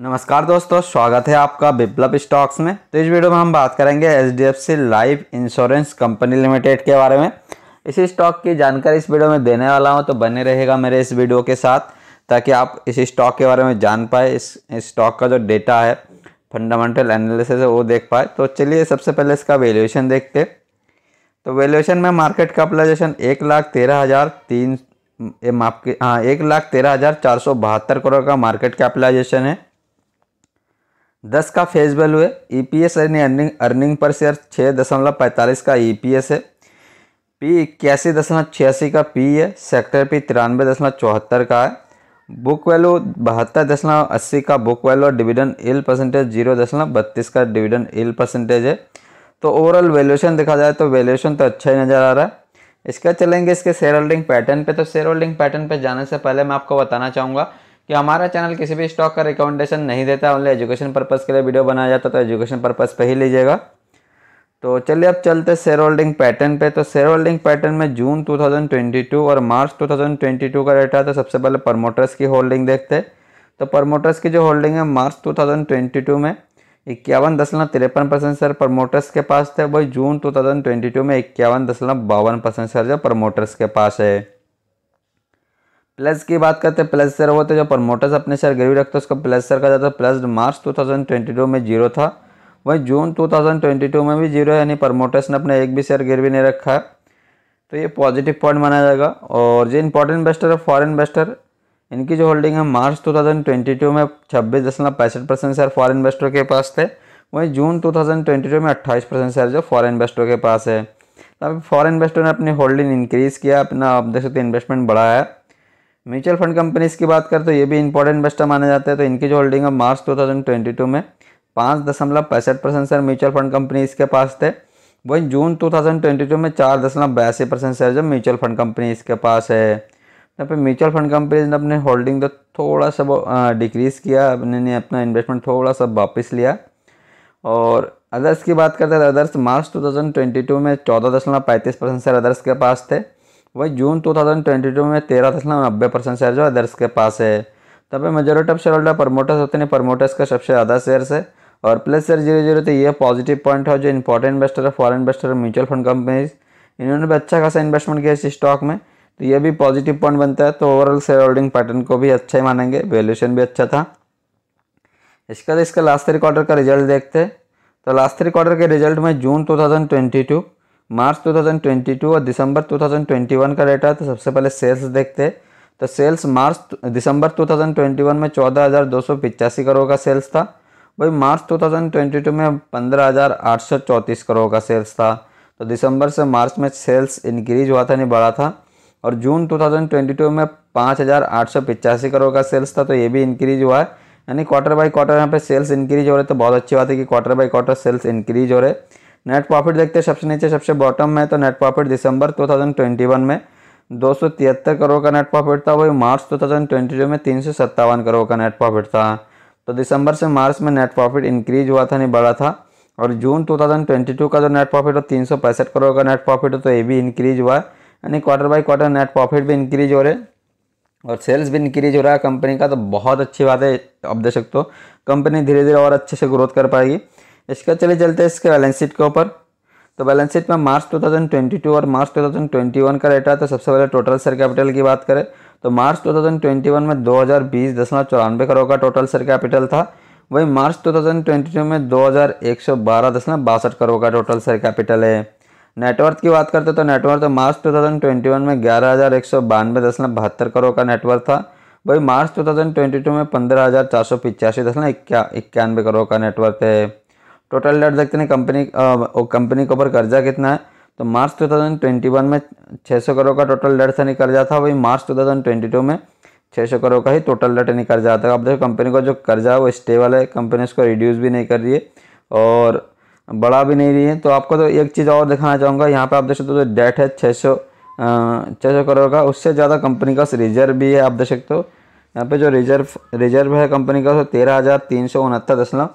नमस्कार दोस्तों स्वागत है आपका विप्लब स्टॉक्स में तो इस वीडियो में हम बात करेंगे H D F C life insurance company limited के बारे में इसी स्टॉक की जानकारी इस वीडियो में देने वाला हूं तो बने रहेगा मेरे इस वीडियो के साथ ताकि आप इसी स्टॉक के बारे में जान पाए इस स्टॉक का जो डेटा है फंडामेंटल एनालिसिस है वो देख पाए तो चलिए सबसे पहले इसका वैल्यूएशन देखते तो वैल्यूएशन में मार्केट कैपिटलाइजेशन एक लाख तेरह हज़ार तीन माफ हाँ एक लाख तेरह हज़ार चार सौ बहत्तर करोड़ का मार्केट कैपिटलाइजेशन है दस का फेज वैल्यू है ईपीएस e यानी अर्निंग अर्निंग पर शेयर छः दशमलव पैंतालीस का ईपीएस e है पी इक्यासी दशमलव छियासी का पी है सेक्टर पी तिरानवे दशमलव चौहत्तर का है बुक वैल्यू बहत्तर दशमलव अस्सी का बुक वैल्यू और डिविडेंड एल परसेंटेज जीरो दशमलव बत्तीस का डिविडेंड एल परसेंटेज है तो ओवरऑल वैल्यूएशन देखा जाए तो वैल्यूएशन तो अच्छा ही नज़र आ रहा है इसका चलेंगे इसके शेयर होल्डिंग पैटर्न पे तो शेयर होल्डिंग पैटर्न पे जाने से पहले मैं आपको बताना चाहूँगा कि हमारा चैनल किसी भी स्टॉक का रिकमेंडेशन नहीं देता ओनली एजुकेशन पर्पज़ के लिए वीडियो बनाया जाता तो एजुकेशन पर्पज़ पे ही लीजिएगा तो चलिए अब चलते शेयर होल्डिंग पैटर्न पे तो शेयर होल्डिंग पैटर्न में जून 2022 और मार्च 2022 का डेटा है तो सबसे पहले प्रमोटर्स की होल्डिंग देखते हैं तो प्रमोटर्स की जो होल्डिंग है मार्च 2022 में इक्यावन दशमलव तिरपन परसेंट शेयर प्रमोटर्स के पास थे वही जून 2022 में इक्यावन दशमलव बावन परसेंट शेयर जो प्रमोटर्स के पास है प्लस की बात करते हैं प्लस शेयर होते जो प्रमोटर्स अपने शेयर गिरवी रखते हैं उसका प्लस शेयर का जाता है प्लस मार्च 2022 में जीरो था वहीं जून 2022 में भी जीरो है यानी प्रमोटर्स ने अपना एक भी शेयर गिरवी नहीं रखा है तो ये पॉजिटिव पॉइंट माना जाएगा और जो इंपॉर्टेंट इन्वेस्टर है फॉरन इन्वेस्टर इनकी जो होल्डिंग है मार्च टू में छब्बीस दशमलव पैंसठ परसेंट शेयर फॉरन इन्वेस्टर के पास थे वहीं जून टू में अट्ठाईस परसेंट शेयर जो फॉरन इन्वेस्टर के पास है तो फॉरन इन्वेस्टर ने अपनी होल्डिंग इंक्रीज़ किया अपना आप देख सकते इन्वेस्टमेंट बढ़ाया है म्यूचुअल फंड कंपनीज़ की बात करें तो ये भी इंपॉर्टेंट इन्वेस्टर माने जाते हैं तो इनकी जो होल्डिंग है मार्च 2022 में पाँच दशमलव पैंसठ percent share mutual fund companies के पास थे वहीं जून 2022 में चार दशमलव बयासी परसेंट शेयर जो म्यूचुअल फंड कंपनीज़ के पास है तो फिर म्यूचुअल फंड कंपनीज ने अपने होल्डिंग तो थोड़ा सा डिक्रीज़ किया अपने अपना इन्वेस्टमेंट थोड़ा सा वापस लिया और अदर्स की बात करते हैं अदर्स तो मार्च टू में चौदह दशमलव पैंतीस परसेंट शेयर अदर्स के पास थे वही जून 2022 में तेरह दशमलव नब्बे परसेंट शेयर जो है दर्श के पास है तब majority of share holder promoters होते हैं प्रमोटर्स का सबसे ज़्यादा शेयर है और प्लस शेयर जीरो जीरो तो ये पॉजिटिव पॉइंट है जो इंपॉर्टेंट इन्वेस्टर है फॉरन इन्वेस्टर है म्यूचुअल फंड कंपनीज इन्होंने भी अच्छा खासा इन्वेस्टमेंट किया इस स्टॉक में तो ये भी पॉजिटिव पॉइंट बनता है तो ओवरऑल शेयर होल्डिंग पैटर्न को भी अच्छा ही मानेंगे वैल्यूशन भी अच्छा था इसके बाद इसका लास्ट थ्री क्वार्टर का रिजल्ट देखते हैं तो लास्ट थ्री क्वार्टर के रिजल्ट में जून टू मार्च 2022 और दिसंबर 2021 का डेटा है तो सबसे पहले सेल्स देखते हैं तो सेल्स मार्च दिसंबर 2021 में चौदह हज़ार दो सौ पिचासी करोड़ का सेल्स था वही मार्च 2022 में पंद्रह हज़ार आठ सौ चौंतीस करोड़ का सेल्स था तो दिसंबर से मार्च में सेल्स इंक्रीज हुआ था नहीं बढ़ा था और जून 2022 में पाँच हज़ार आठ सौ पिचासी करोड़ का सेल्स था तो ये भी इंक्रीज हुआ है यानी क्वार्टर बाई क्वार्टर यहाँ पे सेल्स इंक्रीज हो रहे तो बहुत अच्छी बात है कि quarter by quarter sales increase हो रहे नेट प्रॉफिट देखते हैं सबसे नीचे सबसे बॉटम में तो नेट प्रॉफिट दिसंबर 2021 में दो करोड़ का नेट प्रॉफिट था वही मार्च 2022 में तीन करोड़ का नेट प्रॉफिट था तो दिसंबर से मार्च में नेट प्रॉफिट इंक्रीज हुआ था नहीं बढ़ा था और जून 2022 का जो नेट प्रॉफिट हो तीन करोड़ का नेट प्रॉफिट हो तो ये भी इंक्रीज हुआ है यानी quarter by quarter net profit भी इंक्रीज हो रहे और सेल्स भी इंक्रीज हो रहा है कंपनी का तो बहुत अच्छी बात है अब देख सकते हो कंपनी धीरे धीरे और अच्छे से ग्रोथ कर पाएगी इसके चले चलते हैं इसके बैलेंस शीट के ऊपर तो बैलेंस शीट में मार्च 2022 और मार्च 2021 का रेटा तो सबसे पहले टोटल शेयर कैपिटल की बात करें तो मार्च 2021 में दो हज़ार बीस दशमलव चौरानवे करोड़ का टोटल शेयर कैपिटल था वही मार्च 2022 में दो हज़ार एक सौ बारह दशमलव बासठ करोड़ का टोटल शेयर कैपिटल है नेटवर्थ की बात करते तो नेटवर्थ तो मार्च टू में ग्यारह हज़ार एक सौ बानवे दशमलव बहत्तर करोड़ का नेटवर्थ था वही मार्च 2022 में पंद्रह हज़ार चार सौ पिचासी दशमलव इक्यानवे करोड़ का नेटवर्क है टोटल डेट देखते हैं कंपनी कंपनी के ऊपर कर्जा कितना है तो March two thousand twenty one में छः सौ करोड़ का टोटल डेट था निकल जाता था वही March two thousand twenty two में छः सौ करोड़ का ही टोटल डेट निकल जाता है अब देखो कंपनी का जो कर्जा है वो स्टेबल है कंपनी उसको रिड्यूस भी नहीं कर रही है और बढ़ा भी नहीं रही है तो आपको तो एक चीज़ और दिखाना चाहूँगा यहाँ पर आप देख सकते हो जो तो डेट है छः सौ छः सौ करोड़ का उससे ज़्यादा कंपनी का रिजर्व भी है आप देख सकते हो यहाँ पे जो रिजर्व रिजर्व है कंपनी का तेरह हज़ार तीन सौ उनहत्तर दशमलव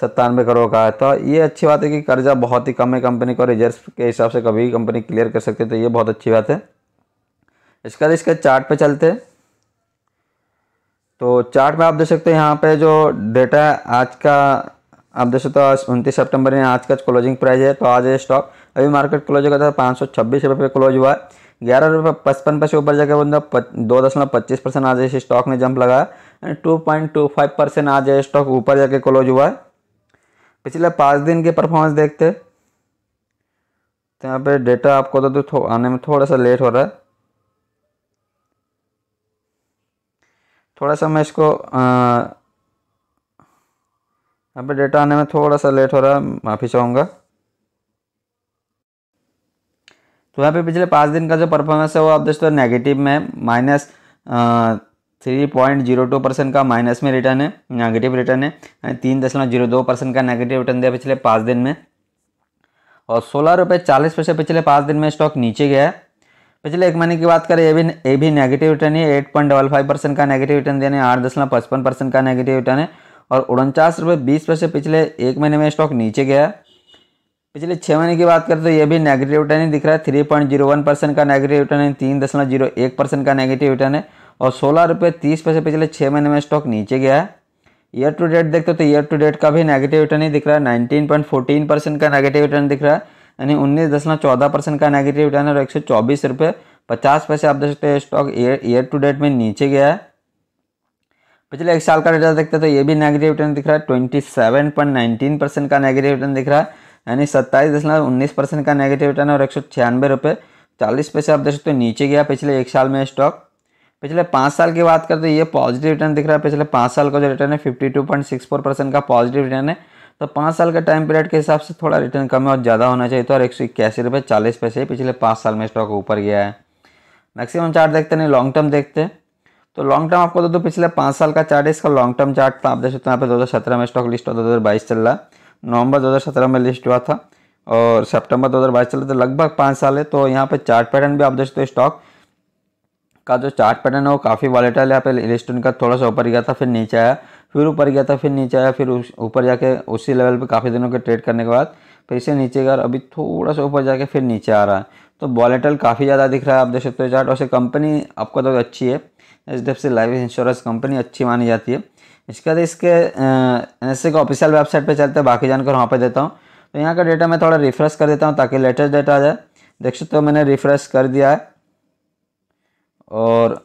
सत्तानवे करोड़ का है तो ये अच्छी बात है कि कर्जा बहुत ही कम है कंपनी को रिजर्व के हिसाब से कभी कंपनी क्लियर कर सकती है तो ये बहुत अच्छी बात है इसके बाद इसके चार्ट पे चलते तो चार्ट में आप देख सकते हो यहाँ पे जो डेटा है आज का आप देख सकते हो उनतीस सेप्टेम्बर में आज का क्लोजिंग प्राइस है तो आज ये स्टॉक अभी मार्केट क्लोज होगा था तो पाँच सौ छब्बीस रुपये पे क्लोज हुआ है ग्यारह रुपये पचपन पैसे ऊपर जाकर बंदा दो दशमलव पच्चीस परसेंट आज इस स्टॉक ने जंप लगाया and two point two five percent आज ये स्टॉक ऊपर जाके क्लोज हुआ है पिछले पाँच दिन के परफॉर्मेंस देखते तो यहाँ पे डेटा आपको तो, थो, आने में थोड़ा सा लेट हो रहा है थोड़ा सा मैं इसको यहाँ पे डेटा आने में थोड़ा सा लेट हो रहा है माफ़ी चाहूँगा तो यहाँ पे पिछले पाँच दिन का जो परफॉर्मेंस है वो आप हो नेगेटिव में minus three point zero two percent का माइनस में रिटर्न है नेगेटिव रिटर्न है तीन दशमलव जीरो दो परसेंट का नेगेटिव रिटर्न दिया पिछले पाँच दिन में और सोलह रुपये चालीस पैसे पिछले पाँच दिन में स्टॉक नीचे गया है पिछले एक महीने की बात करें ये भी ये भी नेगेटिव रिटर्न है eight point double five percent का नेगेटिव रिटर्न देने आठ दशमलव पचपन परसेंट का नेगेटिव रिटर्न है और उनचास रुपये बीस पैसे पिछले एक महीने में स्टॉक नीचे गया है पिछले छः महीने की बात करें तो ये भी नेगेटिव रिटर्न ही दिख रहा है three point zero one percent का नेगेटिव रिटर्न है तीन दशमलव जीरो एक परसेंट का नेगेटिव रिटर्न है और सोलह रुपये तीस पैसे पिछले छः महीने में स्टॉक नीचे गया है ईयर टू डेट देखते हो तो ईयर टू डेट का भी नेगेटिव रिटर्न ही दिख रहा है नाइनटीन पॉइंट फोर्टीन परसेंट का नेगेटिव रिटर्न दिख रहा है यानी उन्नीस दशमलव चौदह परसेंट का नेगेटिव रिटर्न है और एक सौ चौबीस रुपये पचास पैसे आप देख सकते हो स्टॉक ईयर टू डेट में नीचे गया है पिछले एक साल का रिटर्न देखते तो ये भी नेगेटिव रिटर्न दिख रहा है twenty seven point nineteen percent का नेगेटिव रिटर्न दिख रहा है यानी सत्ताईस दशमलव उन्नीस परसेंट का नेगेटिव रिटर्न और एक सौ छियानवे रुपये चालीस पैसे आप देख सकते हो नीचे गया पिछले एक साल में स्टॉक पिछले पाँच साल की बात करते ये पॉजिटिव रिटर्न दिख रहा है पिछले पाँच साल का जो रिटर्न है fifty two point six four percent का पॉजिटिव रिटर्न है तो पाँच साल का टाइम पीरियड के हिसाब से थोड़ा रिटर्न कम है और ज़्यादा होना चाहिए तो और एक सौ इक्यासी रुपये चालीस पैसे पिछले पाँच साल में स्टॉक ऊपर गया है मैक्सिमम चार्ट देखते नहीं लॉन्ग टर्म देखते तो लॉन्ग टर्म आपको दो दो पिछले पाँच साल का चार्ट है इसका लॉन्ग टर्म चार्ट था आप देख सकते हैं यहाँ पे दो हज़ार सत्रह में स्टॉक लिस्ट हुआ दो हज़ार बाईस चल रहा है नवंबर दो हज़ार सत्रह में लिस्ट हुआ था और सितंबर दो हज़ार बाईस चल रहा था लगभग पाँच साल है तो यहाँ पे चार्ट पैटर्न भी आप देख सकते हो स्टॉक का जो चार्ट पैटर्न है वो काफ़ी वॉलेटाइल है पहले इलेस्टोन का थोड़ा सा ऊपर गया था फिर नीचे आया फिर ऊपर गया था फिर नीचे आया फिर ऊपर जाके उसी लेवल पे काफ़ी दिनों के ट्रेड करने के बाद फिर से नीचे गया और अभी थोड़ा सा ऊपर जाके फिर नीचे आ रहा है तो वॉलेटल काफ़ी ज़्यादा दिख रहा है आप देख सकते हो चार्ट वैसे कंपनी आपका तो अच्छी है H D F C life insurance company अच्छी मानी जाती है इसके बाद इसके एन एस का ऑफिशियल वेबसाइट पर चलते हैं बाकी जानकर वहाँ पर देता हूँ तो यहाँ का डेटा मैं थोड़ा रिफ्रेश कर देता हूँ ताकि लेटेस्ट डेटा आ जाए देख सकते हो मैंने रिफ्रेश कर दिया है और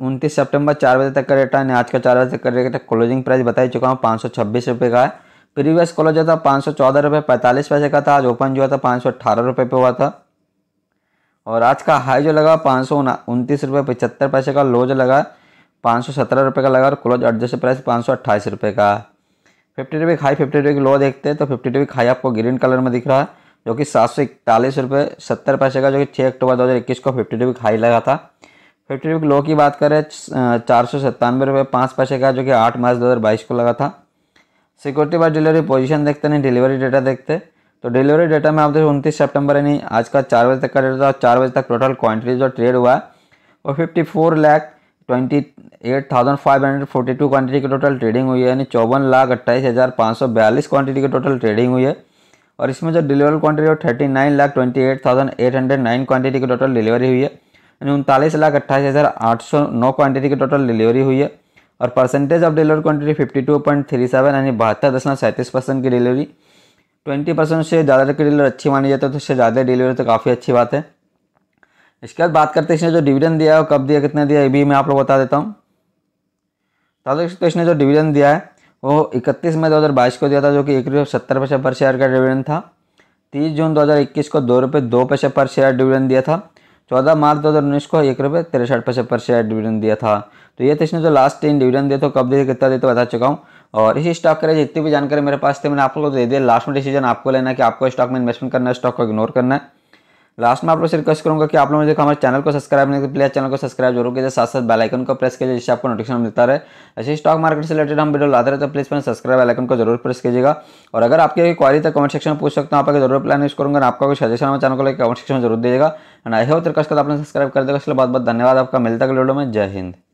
उनतीस सितंबर चार बजे तक का रेट है आज का चार बजे तक का रेट क्लोजिंग प्राइस बता ही चुका हूँ पाँच सौ छब्बीस रुपये का है प्रीवियस क्लोज जो था पाँच सौ चौदह रुपये पैंतालीस पैसे का था आज ओपन जो था पाँच सौ अट्ठारह रुपये पे हुआ था और आज का हाई जो लगा पाँच सौ उनतीस रुपये पचहत्तर पैसे का लो जो लगा पाँच सौ सत्रह रुपये का लगा और क्लोज एडजस्ट प्राइस पाँच सौ अट्ठाईस रुपये का फिफ्टी रुपये हाई फिफ्टी रुपये लो देखते हैं तो फिफ्टी रुपये हाई आपको ग्रीन कलर में दिख रहा है जो कि सात सौ इकतालीस रुपये सत्तर पैसे का जो कि छः अक्टूबर दो हज़ार इक्कीस को फिफ्टी रुपीक हाई लगा था फिफ्टी रुपीक लो की बात करें चार सौ सत्तानवे रुपये पाँच पैसे का जो कि आठ मार्च दो हज़ार बाईस को लगा था सिक्योरिटी बाय डिलीवरी पोजीशन देखते नहीं डिलीवरी डेटा देखते तो डिलीवरी डेटा में आप देखो उनतीस सेप्टेम्बर यानी आज का चार बजे तक का डेटा था चार बजे तक टोटल क्वान्टिटी जो ट्रेड हुआ है वो fifty four lakh twenty eight thousand five hundred forty two quantity की टोटल ट्रेडिंग हुई है यानी चौवन लाख अट्ठाईस हज़ार पाँच सौ बयालीस क्वान्टिटी की टोटल ट्रेडिंग हुई है और इसमें जो डिलीवरी क्वांटिटी है thirty nine lakh twenty eight thousand eight hundred nine quantity की टोटल डिलीवरी हुई है यानी उनतालीस लाख अट्ठाईस हज़ार आठ सौ नौ क्वांटिटी की टोटल डिलीवरी हुई है और percentage of delivery quantity fifty two point three seven यानी बहत्तर दशमलव सैंतीस परसेंट की डिलीवरी ट्वेंटी परसेंट से ज़्यादा की डिलीवरी अच्छी मानी जाती है तो उससे ज़्यादा डिलीवरी तो काफ़ी अच्छी बात है इसके बाद बात करते हैं इसने जो डिविडेंड दिया है कब दिया कितना दिया ये भी मैं आप लोग बता देता हूँ तो इसने जो डिविडेंड दिया है वो 31 मई 2022 को दिया था जो कि एक रुपये सत्तर पैसे पर शेयर का डिविडेंड था 30 जून 2021 को दो रुपये दो पैसे पर शेयर डिविडेंड दिया था 14 मार्च 2019 को एक रुपये तिरसठ पैसे पर शेयर डिविडेंड दिया था तो ये तो इसने जो लास्ट तीन डिविडेंड दिया तो कब दिए कितना दिए तो बता चुका हूँ और इसी स्टॉक के लिए जितनी भी जानकारी मेरे पास थे मैंने आप लोगों को दे दिया लास्ट में डिसीजन आपको लेना है कि आपको स्टॉक में इन्वेस्टमेंट करना है स्टॉक को इग्नोर करना है लास्ट में आप लोग से रिक्वेस्ट करूंगा कि आप लोग देखो हमारे चैनल को सब्सक्राइब नहीं प्लीज चैनल को सब्सक्राइब जरूर कीजिए साथ साथ बेल आइकन को प्रेस कीजिए जिससे आपको नोटिफिकेशन मिलता रहे ऐसे स्टॉक मार्केट से रिलेटेड हम वीडियो लाते रहे तो प्लीज सब्सक्राइब आइकन को जरूर प्रेस कीजिएगा और अगर आपकी क्वारी तो कमेंट सेक्शन में पूछ सकते हो आपका जरूर प्लान यूज करूँगा आपका कोई सजेशन हमारे चैनल को लेकर कमेंट सेक्शन में जरूर दीजिएगा एंड आई होप रिक्वेस्ट करता आपने सब्सक्राइब कर देगा इसलिए बहुत बहुत धन्यवाद आपका मिलता है वीडियो में जय हिंद